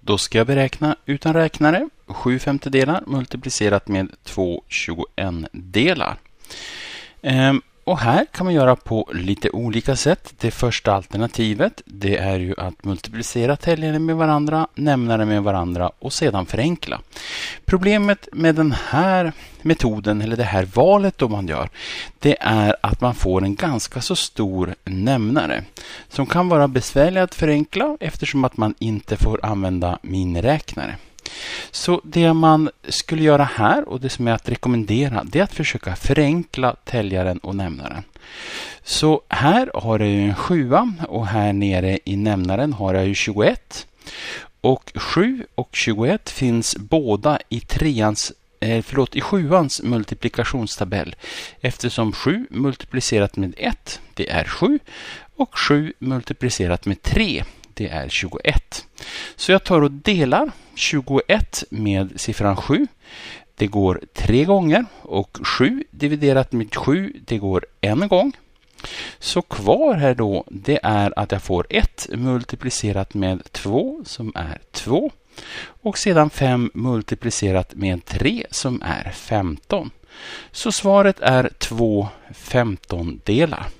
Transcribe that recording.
Då ska jag beräkna utan räknare. 7 femtedelar multiplicerat med 2 21-delar. Och här kan man göra på lite olika sätt. Det första alternativet det är ju att multiplicera täljarna med varandra, nämnare med varandra och sedan förenkla. Problemet med den här metoden, eller det här valet då man gör, det är att man får en ganska så stor nämnare som kan vara besvärlig att förenkla eftersom att man inte får använda miniräknare. Så det man skulle göra här och det som är att rekommendera det är att försöka förenkla täljaren och nämnaren. Så här har jag en 7 och här nere i nämnaren har jag ju 21. Och 7 och 21 finns båda i treans eh, förlåt, i sjuans multiplikationstabell eftersom 7 multiplicerat med 1 det är 7 och 7 multiplicerat med 3 det är 21. Så jag tar och delar 21 med siffran 7. Det går tre gånger och 7 dividerat med 7 det går en gång. Så kvar här då det är att jag får 1 multiplicerat med 2 som är 2 och sedan 5 multiplicerat med 3 som är 15. Så svaret är 2 femtondelar.